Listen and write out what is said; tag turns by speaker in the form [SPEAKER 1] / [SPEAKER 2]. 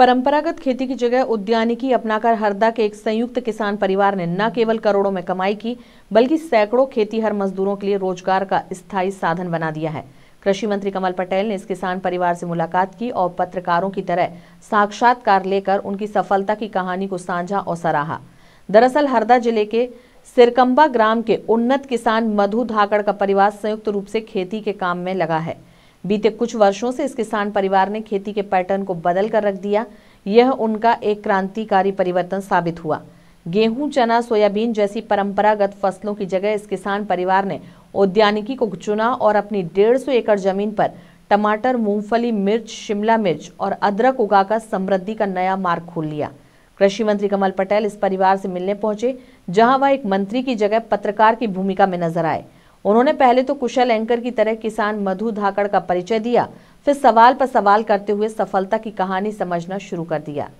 [SPEAKER 1] परंपरागत खेती की जगह उद्यानिकी अपनाकर हरदा के एक संयुक्त किसान परिवार ने न केवल करोड़ों में कमाई की बल्कि सैकड़ों खेतीहर मजदूरों के लिए रोजगार का स्थायी साधन बना दिया है कृषि मंत्री कमल पटेल ने इस किसान परिवार से मुलाकात की और पत्रकारों की तरह साक्षात्कार लेकर उनकी सफलता की कहानी को साझा और सराहा दरअसल हरदा जिले के सिरकम्बा ग्राम के उन्नत किसान मधु धाकड़ का परिवार संयुक्त रूप से खेती के काम में लगा है बीते कुछ वर्षों से इस किसान परिवार ने खेती के पैटर्न को बदल कर रख दिया यह उनका एक क्रांतिकारी परिवर्तन साबित हुआ गेहूं चना सोयाबीन जैसी परंपरागत फसलों की जगह इस किसान परिवार ने उद्यानिकी को चुना और अपनी डेढ़ सौ एकड़ जमीन पर टमाटर मूंगफली मिर्च शिमला मिर्च और अदरक उगाकर समृद्धि का नया मार्ग खोल लिया कृषि मंत्री कमल पटेल इस परिवार से मिलने पहुंचे जहां वह एक मंत्री की जगह पत्रकार की भूमिका में नजर आए उन्होंने पहले तो कुशल एंकर की तरह किसान मधु धाकड़ का परिचय दिया फिर सवाल पर सवाल करते हुए सफलता की कहानी समझना शुरू कर दिया